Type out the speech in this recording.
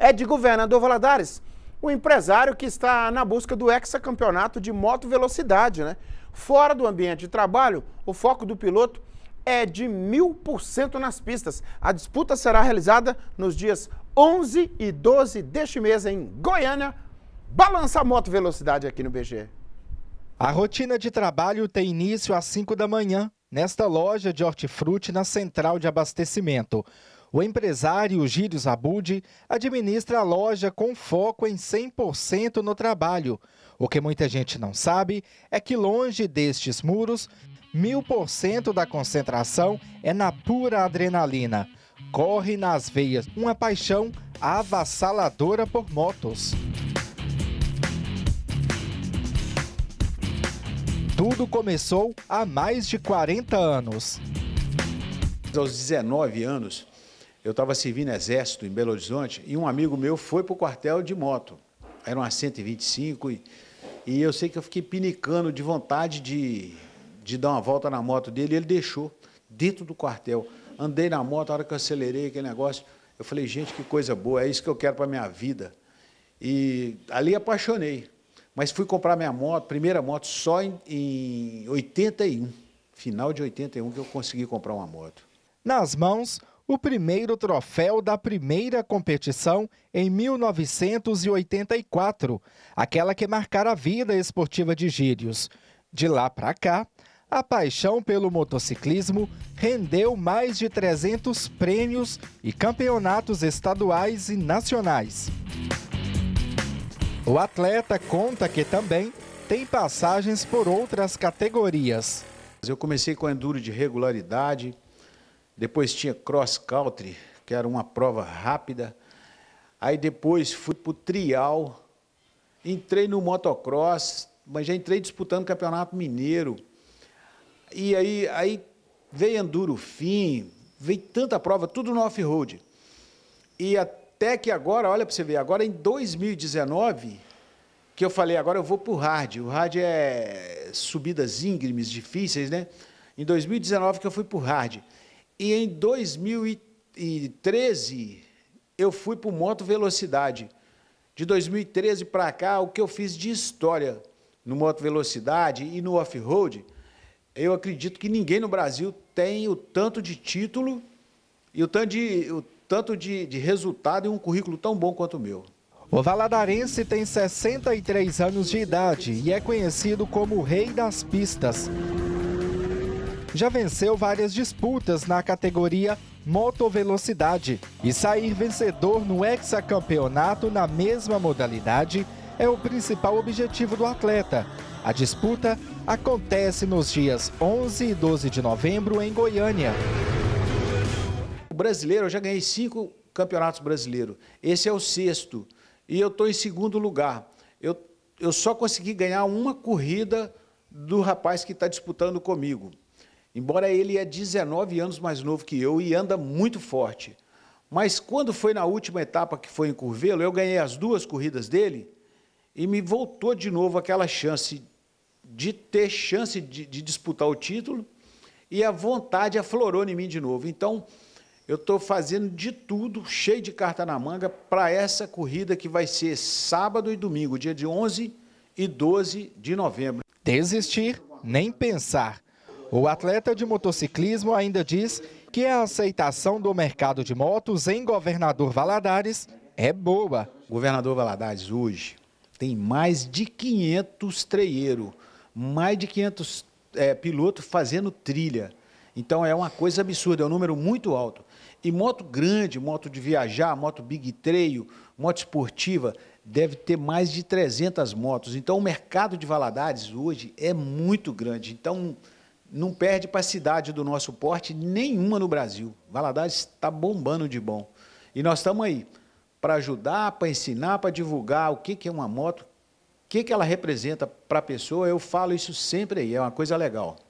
é de Governador Valadares, um empresário que está na busca do hexacampeonato de moto velocidade, né? Fora do ambiente de trabalho, o foco do piloto é de mil por cento nas pistas. A disputa será realizada nos dias 11 e 12 deste mês em Goiânia. Balança a moto velocidade aqui no BG. A rotina de trabalho tem início às 5 da manhã, nesta loja de hortifruti na central de abastecimento. O empresário Gírio Zabud administra a loja com foco em 100% no trabalho. O que muita gente não sabe é que longe destes muros, mil por cento da concentração é na pura adrenalina. Corre nas veias uma paixão avassaladora por motos. Tudo começou há mais de 40 anos. Aos 19 anos, eu estava servindo exército em Belo Horizonte e um amigo meu foi para o quartel de moto. Era uma 125 e, e eu sei que eu fiquei pinicando de vontade de, de dar uma volta na moto dele e ele deixou dentro do quartel. Andei na moto, a hora que eu acelerei aquele negócio, eu falei, gente, que coisa boa, é isso que eu quero para a minha vida. E ali apaixonei. Mas fui comprar minha moto, primeira moto, só em, em 81. Final de 81 que eu consegui comprar uma moto. Nas mãos, o primeiro troféu da primeira competição em 1984, aquela que marcara a vida esportiva de Gírios. De lá para cá, a paixão pelo motociclismo rendeu mais de 300 prêmios e campeonatos estaduais e nacionais. O atleta conta que também tem passagens por outras categorias. Eu comecei com enduro de regularidade, depois tinha cross country, que era uma prova rápida. Aí depois fui para o trial, entrei no motocross, mas já entrei disputando o Campeonato Mineiro. E aí, aí veio Enduro Fim, veio tanta prova, tudo no off-road. E até que agora, olha para você ver, agora em 2019, que eu falei, agora eu vou para o hard. O hard é subidas íngremes, difíceis, né? Em 2019 que eu fui para o hard. E em 2013, eu fui para o Moto Velocidade. De 2013 para cá, o que eu fiz de história no Moto Velocidade e no Off-Road, eu acredito que ninguém no Brasil tem o tanto de título e o tanto de, o tanto de, de resultado e um currículo tão bom quanto o meu. O Valadarense tem 63 anos de idade e é conhecido como o Rei das Pistas já venceu várias disputas na categoria motovelocidade e sair vencedor no hexacampeonato na mesma modalidade é o principal objetivo do atleta. A disputa acontece nos dias 11 e 12 de novembro em Goiânia. O brasileiro, eu já ganhei cinco campeonatos brasileiros. Esse é o sexto e eu estou em segundo lugar. Eu, eu só consegui ganhar uma corrida do rapaz que está disputando comigo. Embora ele é 19 anos mais novo que eu e anda muito forte. Mas quando foi na última etapa que foi em Curvelo, eu ganhei as duas corridas dele e me voltou de novo aquela chance de ter chance de, de disputar o título e a vontade aflorou em mim de novo. Então, eu estou fazendo de tudo, cheio de carta na manga, para essa corrida que vai ser sábado e domingo, dia de 11 e 12 de novembro. Desistir, nem pensar. O atleta de motociclismo ainda diz que a aceitação do mercado de motos em Governador Valadares é boa. Governador Valadares hoje tem mais de 500 treieiros, mais de 500 é, pilotos fazendo trilha. Então é uma coisa absurda, é um número muito alto. E moto grande, moto de viajar, moto big trail, moto esportiva, deve ter mais de 300 motos. Então o mercado de Valadares hoje é muito grande. Então não perde para cidade do nosso porte nenhuma no Brasil. Valadares está bombando de bom. E nós estamos aí para ajudar, para ensinar, para divulgar o que, que é uma moto, o que, que ela representa para a pessoa. Eu falo isso sempre aí, é uma coisa legal.